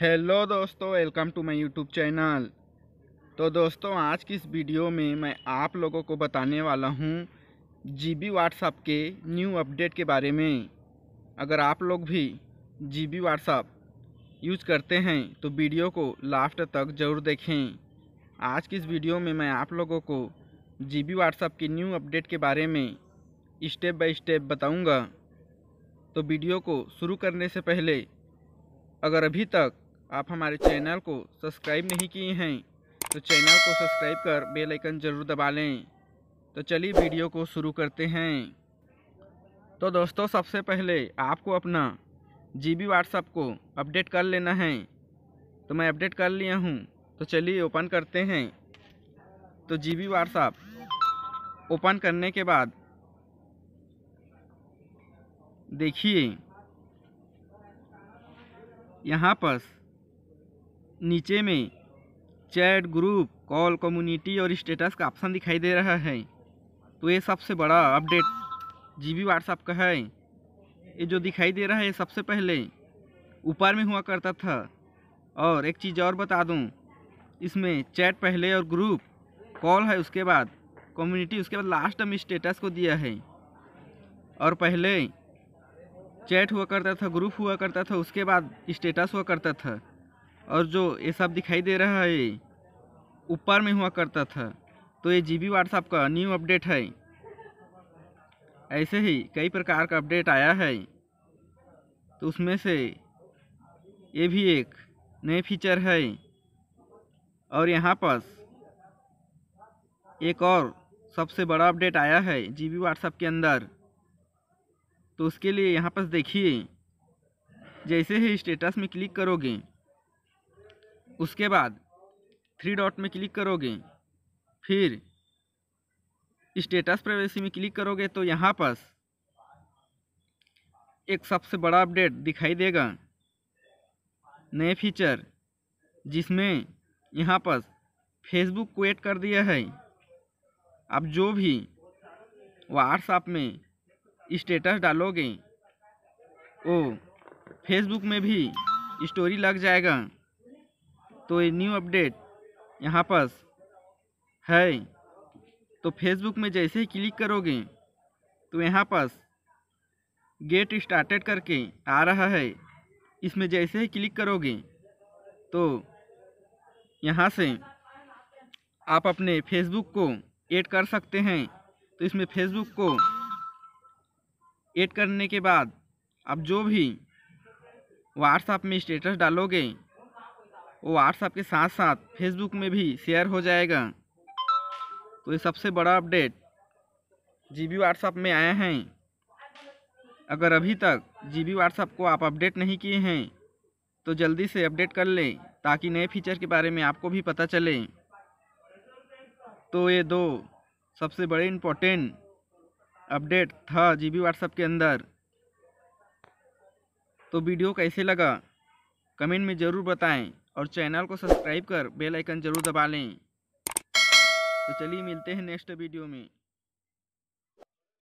hello दोस्तों welcome to my YouTube channel तो दोस्तों आज की इस वीडियो में मैं आप लोगों को बताने वाला हूँ जीबी व्हाट्सएप के न्यू अपडेट के बारे में अगर आप लोग भी जीबी व्हाट्सएप यूज़ करते हैं तो वीडियो को लास्ट तक ज़रूर देखें आज की इस वीडियो में मैं आप लोगों को जी बी के न्यू अपडेट के बारे में स्टेप बाई स्टेप बताऊँगा तो वीडियो को शुरू करने से पहले अगर अभी तक आप हमारे चैनल को सब्सक्राइब नहीं किए हैं तो चैनल को सब्सक्राइब कर बेल आइकन ज़रूर दबा लें तो चलिए वीडियो को शुरू करते हैं तो दोस्तों सबसे पहले आपको अपना जी बी व्हाट्सअप को अपडेट कर लेना है तो मैं अपडेट कर लिया हूँ तो चलिए ओपन करते हैं तो जी बी व्हाट्सअप ओपन करने के बाद देखिए यहाँ पर नीचे में चैट ग्रुप कॉल कम्युनिटी और स्टेटस का ऑप्शन दिखाई दे रहा है तो ये सबसे बड़ा अपडेट जी बी व्हाट्सएप का है ये जो दिखाई दे रहा है सबसे पहले ऊपर में हुआ करता था और एक चीज़ और बता दूं इसमें चैट पहले और ग्रुप कॉल है उसके बाद कम्युनिटी उसके बाद लास्ट में स्टेटस को दिया है और पहले चैट हुआ करता था ग्रुप हुआ करता था उसके बाद स्टेटस हुआ करता था और जो ये सब दिखाई दे रहा है ऊपर में हुआ करता था तो ये जी बी व्हाट्सएप का न्यू अपडेट है ऐसे ही कई प्रकार का अपडेट आया है तो उसमें से ये भी एक नए फीचर है और यहाँ पास एक और सबसे बड़ा अपडेट आया है जी बी व्हाट्सएप के अंदर तो उसके लिए यहाँ पास देखिए जैसे ही स्टेटस में क्लिक करोगे उसके बाद थ्री डॉट में क्लिक करोगे फिर स्टेटस प्राइवेसी में क्लिक करोगे तो यहाँ पास एक सबसे बड़ा अपडेट दिखाई देगा नए फीचर जिसमें यहाँ पास फेसबुक को एड कर दिया है अब जो भी व्हाट्सएप में स्टेटस डालोगे वो फेसबुक में भी स्टोरी लग जाएगा तो ये न्यू अपडेट यहाँ पास है तो फेसबुक में जैसे ही क्लिक करोगे तो यहाँ पास गेट स्टार्टेड करके आ रहा है इसमें जैसे ही क्लिक करोगे तो यहाँ से आप अपने फेसबुक को ऐड कर सकते हैं तो इसमें फेसबुक को ऐड करने के बाद आप जो भी व्हाट्सएप में स्टेटस डालोगे वो व्हाट्सएप के साथ साथ फेसबुक में भी शेयर हो जाएगा तो ये सबसे बड़ा अपडेट जी बी व्हाट्सएप में आया है अगर अभी तक जी बी व्हाट्सएप को आप अपडेट नहीं किए हैं तो जल्दी से अपडेट कर लें ताकि नए फीचर के बारे में आपको भी पता चले तो ये दो सबसे बड़े इम्पोर्टेंट अपडेट था जी बी व्हाट्सएप के अंदर तो वीडियो कैसे लगा कमेंट में ज़रूर बताएं और चैनल को सब्सक्राइब कर बेल आइकन ज़रूर दबा लें तो चलिए मिलते हैं नेक्स्ट वीडियो में